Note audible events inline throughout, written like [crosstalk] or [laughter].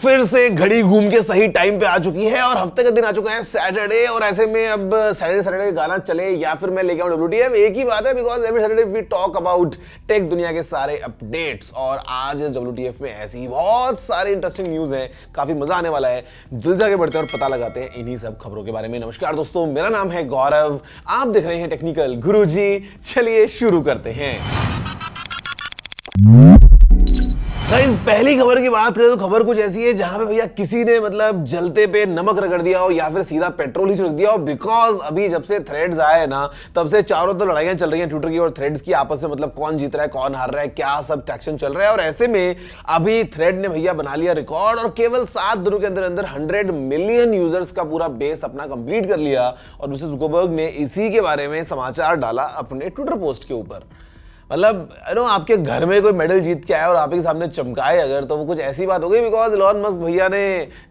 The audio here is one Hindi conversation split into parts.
फिर से घड़ी घूम के सही टाइम पे आ चुकी है और हफ्ते का दिन आ चुका है सैटरडे और ऐसे में अब सैटरडे सैटरडे गाना चले या फिर मैं लेके आऊँ डब्ल्यू एक ही बात है because every Saturday we talk about tech दुनिया के सारे अपडेट्स और आज इस डब्ल्यू में ऐसी बहुत सारे इंटरेस्टिंग न्यूज़ हैं काफ़ी मज़ा आने वाला है दिल जाके बढ़ते हैं और पता लगाते हैं इन्हीं सब खबरों के बारे में नमस्कार दोस्तों मेरा नाम है गौरव आप देख रहे हैं टेक्निकल गुरु चलिए शुरू करते हैं पहली खबर की बात करें तो खबर कुछ ऐसी है जहां पे भैया किसी ने मतलब जलते पे नमक रगड़ दिया हो या फिर सीधा पेट्रोल ही छिड़क दिया हो बिकॉज अभी जब से थ्रेड्स आए ना तब से चारों तरफ तो लड़ाइयां चल रही हैं ट्विटर की और थ्रेड्स की आपस में मतलब कौन जीत रहा है कौन हार रहा है क्या सब ट्रैक्शन चल रहा है और ऐसे में अभी थ्रेड ने भैया बना लिया रिकॉर्ड और केवल सात दिनों के अंदर अंदर हंड्रेड मिलियन यूजर्स का पूरा बेस अपना कंप्लीट कर लिया और मिसेस गोबर्ग ने इसी के बारे में समाचार डाला अपने ट्विटर पोस्ट के ऊपर मतलब नो आपके घर में कोई मेडल जीत के आया और आपके सामने चमकाए अगर तो वो कुछ ऐसी बात हो गई बिकॉज लॉन मस्क भैया ने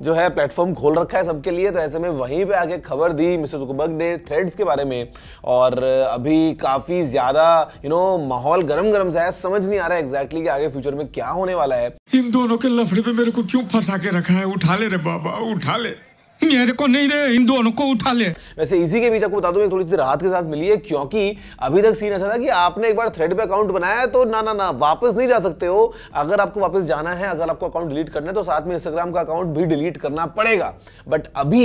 जो है प्लेटफॉर्म खोल रखा है सबके लिए तो ऐसे में वहीं पे आके खबर दी मिस्टर जुकबर्ग ने थ्रेड्स के बारे में और अभी काफ़ी ज़्यादा यू नो माहौल गर्म गर्म सा है समझ नहीं आ रहा है एग्जैक्टली कि आगे फ्यूचर में क्या होने वाला है इन दोनों के लफड़े में मेरे को क्यों फंसा के रखा है उठा ले रे बाबा उठा ले मेरे को नहीं रे इन दोनों को उठा ले वैसे इसी के बीच आपको बता दूं एक थोड़ी सी राहत के साथ मिली है क्योंकि अभी तक सीन ऐसा था कि आपने एक बार थ्रेड पे अकाउंट बनाया है तो ना ना ना वापस नहीं जा सकते हो अगर आपको वापस जाना है अगर आपको अकाउंट डिलीट करना है तो साथ में इंस्टाग्राम का अकाउंट भी डिलीट करना पड़ेगा बट अभी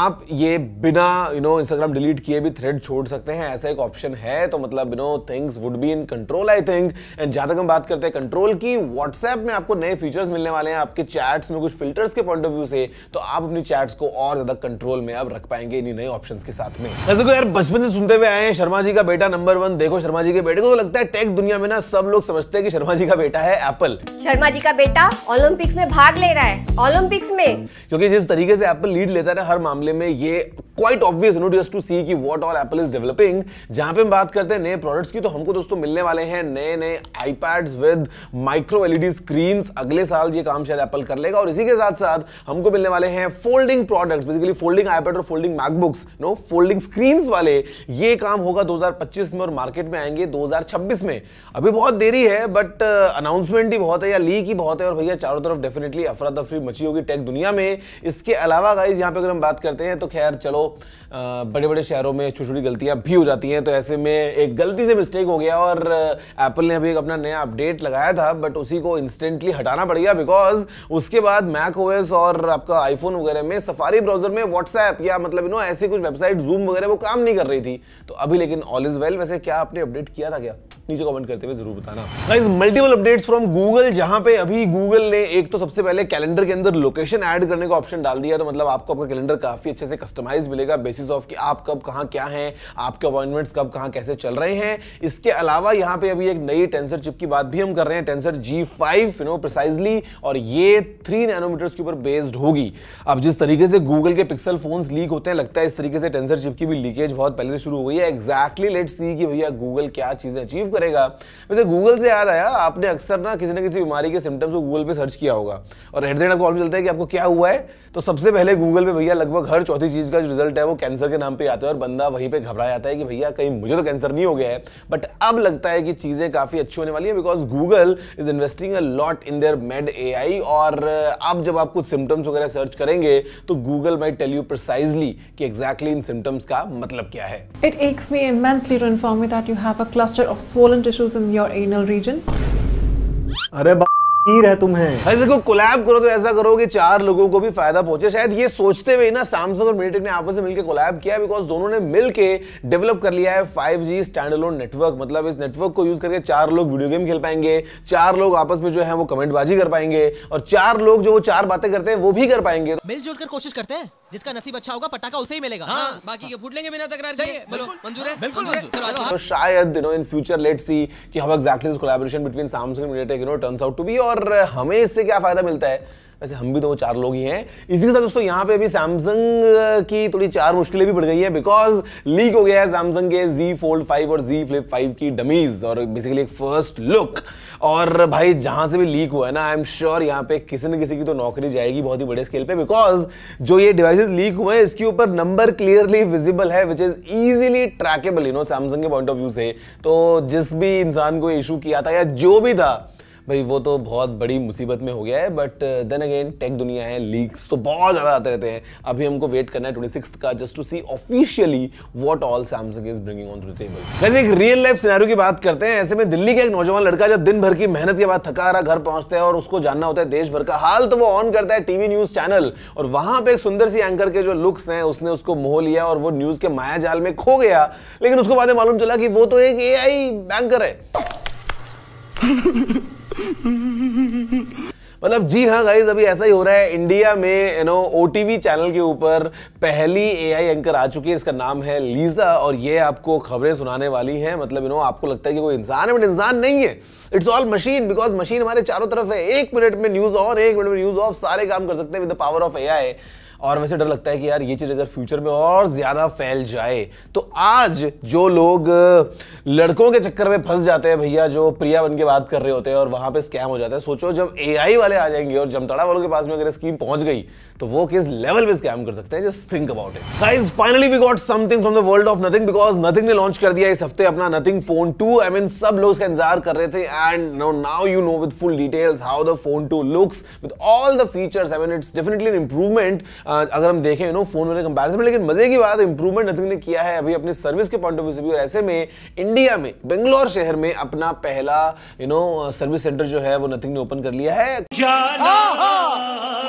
आप ये बिना यू नो इंस्टाग्राम डिलीट किए भी थ्रेड छोड़ सकते हैं ऐसा एक ऑप्शन है तो मतलब you know things would be in control I think and जहां तक हम बात करते हैं कंट्रोल की व्हाट्सएप में आपको नए फीचर्स मिलने वाले हैं आपके चैट्स में कुछ फिल्टर्स के पॉइंट ऑफ व्यू से तो आप अपनी चैट्स को और ज्यादा कंट्रोल में अब रख पाएंगे इन नए ऑप्शन के साथ में ऐसे को तो यार बचपन से सुनते हुए आए हैं शर्मा जी का बेटा नंबर वन देखो शर्मा जी के बेटे को तो लगता है टेक दुनिया में ना सब लोग समझते हैं कि शर्मा जी का बेटा है एप्पल शर्मा जी का बेटा ओलंपिक्स में भाग ले रहा है ओलंपिक्स में क्योंकि जिस तरीके से एप्पल लीड लेता है हर मामले में ये quite obvious note just to see की what all Apple is developing जहां पे हम बात करते हैं नए प्रोडक्ट्स की तो हमको दोस्तों मिलने वाले हैं नए नए iPad with micro LED screen अगले साल ये काम शायद एप्पल कर लेगा और इसी के साथ साथ हमको मिलने वाले हैं folding products basically folding iPad और folding MacBooks no folding screen वाले ये काम होगा 2025 में और मार्केट में आएंगे 2026 में अभी बहुत देरी है बट अनाउंसमेंट uh, ही बहुत है या लीक ही बहुत है और भैया चारों तरफ डेफिनेटली अफरा तफरी मची होगी टेक दुनिया में इसके अलावा गाइज यहाँ पे अगर हम बात करते हैं तो खैर चलो uh, बड़े बड़े शहरों में छोटी छोटी गलतियाँ भी हो जाती हैं तो ऐसे में एक गलती से मिस्टेक हो गया और एप्पल uh, ने अभी एक अपना नया अपडेट लगाया था बट उसी को इंस्टेंटली हटाना पड़ गया बिकॉज उसके बाद मैक ओएस और आपका आईफोन वगैरह में सफाई सफारी ब्राउजर में व्हाट्सएप या मतलब यू नो ऐसी कुछ वेबसाइट जूम वगैरह वो काम नहीं कर रही थी तो अभी लेकिन ऑल इज वेल वैसे क्या आपने अपडेट किया था क्या नीचे कमेंट करते हुए जरूर बताना guys multiple updates from Google जहां पे अभी गूगल ने एक तो सबसे पहले कैलेंडर के अंदर लोकेशन ऐड करने का ऑप्शन डाल दिया तो मतलब आपको आपका कैलेंडर काफी अच्छे से कस्टमाइज मिलेगा बेसिस ऑफ कि आप कब कहाँ क्या है आपके अपॉइंटमेंट्स कब कहाँ कैसे चल रहे हैं इसके अलावा यहाँ पे अभी एक नई टेंसर चिप की बात भी हम कर रहे हैं Tensor G five you know precisely और ये थ्री नैनोमीटर्स के ऊपर बेस्ड होगी अब जिस तरीके से गूगल के पिक्सल फोन्स लीक होते हैं लगता है इस तरीके से टेंसर चिप की भी लीकेज बहुत पहले से शुरू हुई है एग्जैक्टली लेट सी कि भैया गूगल क्या चीजें अचीव कर करेगा वैसे गूगल से याद आया आपने अक्सर ना किसी ना किसी बीमारी के सिम्टम्स को गूगल पे सर्च किया होगा और एट द आपको चलता है कि आपको क्या हुआ है तो सबसे पहले गूगल पे भैया लगभग हर चौथी चीज़ का जो रिजल्ट है वो कैंसर के नाम पे आता है और बंदा वहीं पे घबरा जाता है कि भैया कहीं मुझे तो कैंसर नहीं हो गया है बट अब लगता है कि चीज़ें काफ़ी अच्छी होने वाली है because Google is investing a lot in their made a और अब जब आप कुछ सिम्टम्स वगैरह सर्च करेंगे तो Google my tell you precisely कि एग्जैक्टली इन सिम्टम्स का मतलब क्या है it asks me immensely to inform me that you have a cluster of swollen tissues in your anal region. अरे कीर है तुम्हें ऐसे को कोलैब करो तो ऐसा करो कि चार लोगों को भी फायदा पहुंचे शायद ये सोचते हुए ना सैमसंग और मीडियाटेक ने आपस में मिलकर कोलैब किया बिकॉज दोनों ने मिलके डेवलप कर लिया है 5G स्टैंड अलोन नेटवर्क मतलब इस नेटवर्क को यूज करके चार लोग वीडियो गेम खेल पाएंगे चार लोग आपस में जो है वो कमेंटबाजी कर पाएंगे और चार लोग जो वो चार बातें करते हैं वो भी कर पाएंगे मिलजुल कर कोशिश करते हैं जिसका नसीब अच्छा होगा पटाखा उसे ही मिलेगा हाँ, हाँ, बाकी के फूट लेंगे बिना तकरार के बोलो मंजूर है बिल्कुल मंजूर तो शायद you know in future let's see कि how exactly this collaboration between Samsung and MediaTek you know turns out to be और हमें इससे क्या फायदा मिलता है वैसे हम भी तो वो चार लोग ही हैं इसी के साथ दोस्तों यहाँ पे अभी सैमसंग की थोड़ी चार मुश्किलें भी बढ़ गई है बिकॉज लीक हो गया है सैमसंग के Z Fold 5 और Z Flip 5 की डमीज और बेसिकली एक फर्स्ट लुक और भाई जहाँ से भी लीक हुआ है ना आई एम श्योर यहाँ पे किसी न किसी की तो नौकरी जाएगी बहुत ही बड़े स्केल पे बिकॉज जो ये डिवाइसेस लीक हुए हैं इसके ऊपर नंबर क्लियरली विजिबल है which is easily trackable you know Samsung के पॉइंट ऑफ व्यू से तो जिस भी इंसान को इशू किया था या जो भी था भाई वो तो बहुत बड़ी मुसीबत में हो गया है बट देन अगेन टेक दुनिया है लीक्स तो बहुत ज़्यादा आते रहते हैं अभी हमको वेट करना है ट्वेंटी का just to see officially what all Samsung is bringing on to table वैसे एक रियल लाइफ सिनेरियो की बात करते हैं ऐसे में दिल्ली का एक नौजवान लड़का जब दिन भर की मेहनत के बाद थका रहा घर पहुंचता है और उसको जानना होता है देश भर का हाल तो वो ऑन करता है टीवी न्यूज चैनल और वहां पे एक सुंदर सी एंकर के जो लुक्स हैं उसने उसको मोह लिया और वो न्यूज के माया जाल में खो गया लेकिन उसको बाद में मालूम चला कि वो तो एक ए एआई बैंकर है [laughs] मतलब जी हाँ गाइज अभी ऐसा ही हो रहा है इंडिया में यू नो ओ चैनल के ऊपर पहली एआई एंकर आ चुकी है इसका नाम है लीजा और ये आपको खबरें सुनाने वाली हैं मतलब यू नो आपको लगता है कि कोई इंसान है बट इंसान नहीं है it's all machine because machine हमारे चारों तरफ है एक मिनट में न्यूज़ ऑन एक मिनट में न्यूज़ ऑफ सारे काम कर सकते हैं with the power of a और वैसे डर लगता है कि यार ये चीज़ अगर फ्यूचर में और ज़्यादा फैल जाए तो आज जो लोग लड़कों के चक्कर में फंस जाते हैं भैया जो प्रिया बन के बात कर रहे होते हैं और वहाँ पे स्कैम हो जाता है सोचो जब ए वाले आ जाएंगे और जमताड़ा वालों के पास में अगर स्कीम पहुँच गई तो वो किस लेवल पे स्कैम कर सकते हैं just think about it guys finally we got something from the world of Nothing because Nothing ने लॉन्च कर दिया इस हफ्ते अपना Nothing phone two I mean सब लोग उसका इंतजार कर रहे थे and no now you know with full details how the phone two looks with all the features I mean it's definitely an improvement अगर हम देखें यू नो फोन वाले कंपैरिजन में लेकिन मजे की बात इंप्रूवमेंट नथिंग ने किया है अभी अपनी सर्विस के पॉइंट ऑफ व्यू से भी और ऐसे में इंडिया में बेंगलोर शहर में अपना पहला यू नो सर्विस सेंटर जो है वो नथिंग ने ओपन कर लिया है हाँ, हाँ।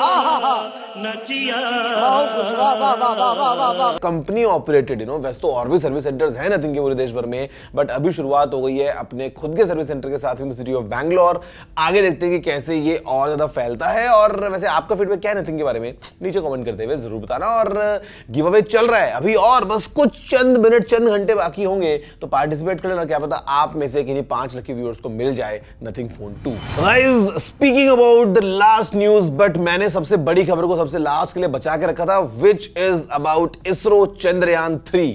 कंपनी ऑपरेटेड यू नो वैसे तो और भी सर्विस सेंटर्स हैं नथिंग के पूरे देश भर में बट अभी शुरुआत हो गई है अपने खुद के सर्विस सेंटर के साथ इन सिटी ऑफ बैंगलोर आगे देखते हैं कि कैसे ये और ज़्यादा फैलता है और वैसे आपका फीडबैक क्या है नथिंग के बारे में नीचे कमेंट करते हुए ज़रूर बताना और गिव अवे चल रहा है अभी और बस कुछ चंद मिनट चंद घंटे बाकी होंगे तो पार्टिसिपेट कर लेना क्या पता आप में से किन्हीं पांच लकी व्यूअर्स को मिल जाए Nothing phone two speaking about the last news but मैंने मैंने सबसे बड़ी खबर को सबसे लास्ट के लिए बचा के रखा था which is about ISRO Chandrayaan three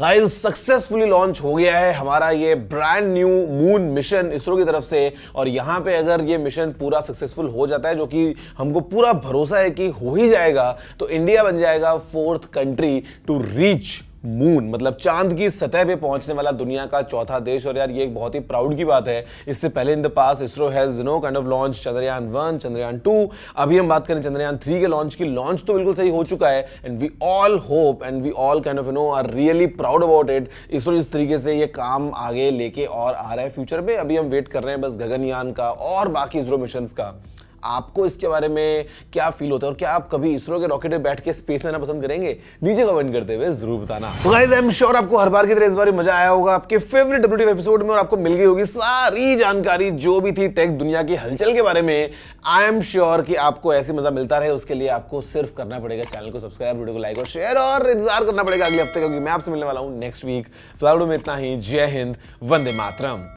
guys successfully launch हो गया है हमारा ये brand new moon mission ISRO की तरफ से और यहाँ पे अगर ये मिशन पूरा सक्सेसफुल हो जाता है जो कि हमको पूरा भरोसा है कि हो ही जाएगा तो इंडिया बन जाएगा fourth country to reach moon मतलब चांद की सतह पे पहुंचने वाला दुनिया का चौथा देश और यार ये एक बहुत ही प्राउड की बात है इससे पहले in the past ISRO has no kind of launch Chandrayaan one Chandrayaan two अभी हम बात करें चंद्रयान थ्री के लॉन्च की लॉन्च तो बिल्कुल सही हो चुका है and we all hope and we all kind of you know are really proud about it ISRO इस तरीके से ये काम आगे लेके और आ रहा है फ्यूचर में अभी हम वेट कर रहे हैं बस गगनयान का और बाकी इसरो मिशन का आपको इसके बारे में क्या फील होता है और क्या आप कभी इसरो के रॉकेट में बैठ के स्पेस में पसंद करेंगे नीचे कमेंट करते हुए जरूर बताना गाइस आई एम श्योर आपको हर बार की तरह इस बार मजा आया होगा आपके फेवरेट डब्ल्यू एपिसोड में और आपको मिल गई होगी सारी जानकारी जो भी थी टेक दुनिया की हलचल के बारे में आई एम श्योर कि आपको ऐसे मजा मिलता रहे उसके लिए आपको सिर्फ करना पड़ेगा चैनल को सब्सक्राइब वीडियो को लाइक और शेयर और इंतजार करना पड़ेगा अगले हफ्ते क्योंकि मैं आपसे मिलने वाला हूँ नेक्स्ट वीक फिलहाल में इतना ही जय हिंद वंदे मातरम